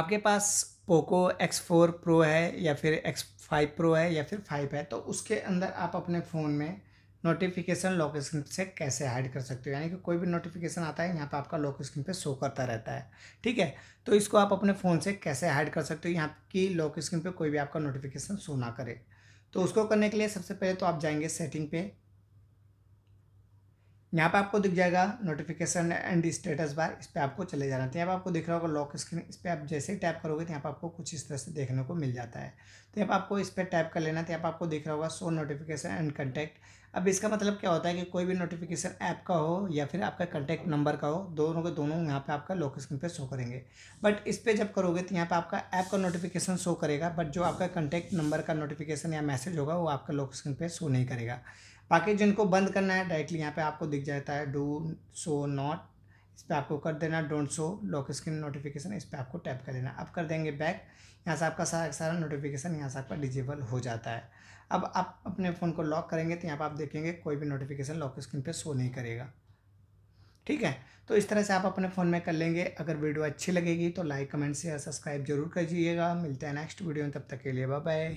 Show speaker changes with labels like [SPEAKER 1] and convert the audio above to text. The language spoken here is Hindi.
[SPEAKER 1] आपके पास पोको एक्स फोर प्रो है या फिर एक्स फाइव प्रो है या फिर फाइव है तो उसके अंदर आप अपने फ़ोन में नोटिफिकेशन लॉक स्क्रीन से कैसे हाइड कर सकते हो यानी कि कोई भी नोटिफिकेशन आता है यहाँ पर आपका लॉक स्क्रीन पे शो करता रहता है ठीक है तो इसको आप अपने फ़ोन से कैसे हाइड कर सकते हो यहाँ की लॉक स्क्रीन पे कोई भी आपका नोटिफिकेशन शो ना करे तो उसको करने के लिए सबसे पहले तो आप जाएंगे सेटिंग पे यहाँ पे आपको दिख जाएगा नोटिफिकेशन एंड स्टेटस बार इस पर आपको चले जाना था तो यहाँ पे आपको दिख रहा होगा लॉक स्क्रीन इस पर आप जैसे ही टैप करोगे तो यहाँ पे आपको कुछ इस तरह से देखने को मिल जाता है तो यहाँ पे आपको इस पर टैप कर लेना तो यहाँ पे आपको दिख रहा होगा सो नोटिफिकेशन एंड कंटैक्ट अब इसका मतलब क्या होता है कि कोई भी नोटिफिकेशन ऐप का हो या फिर आपका कंटेक्ट नंबर का हो दोनों के दोनों यहाँ पे आपका लॉक स्क्रीन पे शो करेंगे बट इस पर जब करोगे तो यहाँ पे आपका ऐप का नोटिफिकेशन शो करेगा बट जो आपका कंटैक्ट नंबर का नोटिफिकेशन या मैसेज होगा वो आपका लॉक स्क्रीन पे शो नहीं करेगा बाकी जिनको बंद करना है डायरेक्टली यहाँ पे आपको दिख जाता है डू सो नॉट इस पर आपको कर देना don't show lock screen notification इस पर आपको टैप कर देना अब कर देंगे बैक यहाँ से आपका सारा सारा नोटिफिकेशन यहाँ से आपका डिजेबल हो जाता है अब आप अपने फ़ोन को लॉक करेंगे तो यहाँ पर आप देखेंगे कोई भी नोटिफिकेशन लॉक स्क्रीन पर शो नहीं करेगा ठीक है तो इस तरह से आप अपने फ़ोन में कर लेंगे अगर वीडियो अच्छी लगेगी तो लाइक कमेंट शेयर सब्सक्राइब जरूर दीजिएगा मिलते हैं नेक्स्ट वीडियो में तब तक के लिए बाय